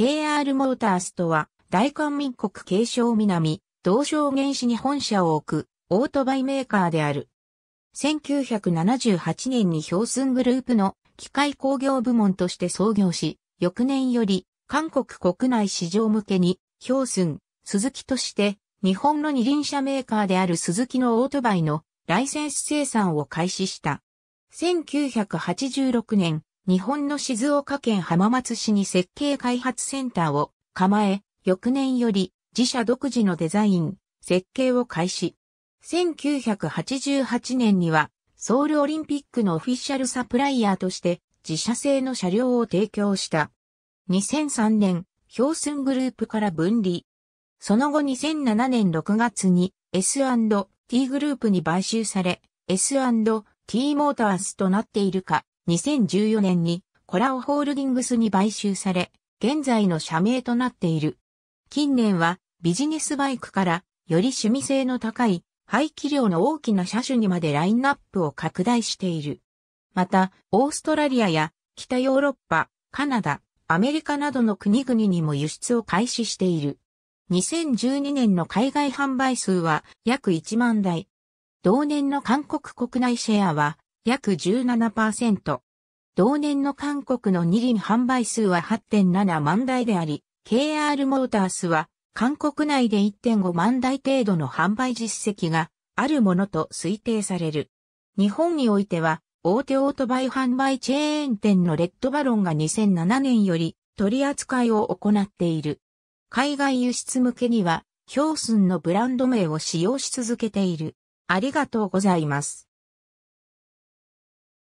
KR モータースとは、大韓民国継承南、同省原子に本社を置く、オートバイメーカーである。1978年に氷寸グループの機械工業部門として創業し、翌年より韓国国内市場向けに、氷寸、鈴木として、日本の二輪車メーカーである鈴木のオートバイのライセンス生産を開始した。1986年、日本の静岡県浜松市に設計開発センターを構え、翌年より自社独自のデザイン、設計を開始。1988年にはソウルオリンピックのオフィシャルサプライヤーとして自社製の車両を提供した。2003年、標寸グループから分離。その後2007年6月に S&T グループに買収され、S&T モータースとなっているか、2014年にコラオホールディングスに買収され、現在の社名となっている。近年はビジネスバイクからより趣味性の高い排気量の大きな車種にまでラインナップを拡大している。また、オーストラリアや北ヨーロッパ、カナダ、アメリカなどの国々にも輸出を開始している。2012年の海外販売数は約1万台。同年の韓国国内シェアは約17%。同年の韓国の二輪販売数は8.7万台であり、KR モータースは韓国内で1.5万台程度の販売実績があるものと推定される。日本においては、大手オートバイ販売チェーン店のレッドバロンが2007年より取り扱いを行っている。海外輸出向けには、ヒョスンのブランド名を使用し続けている。ありがとうございます。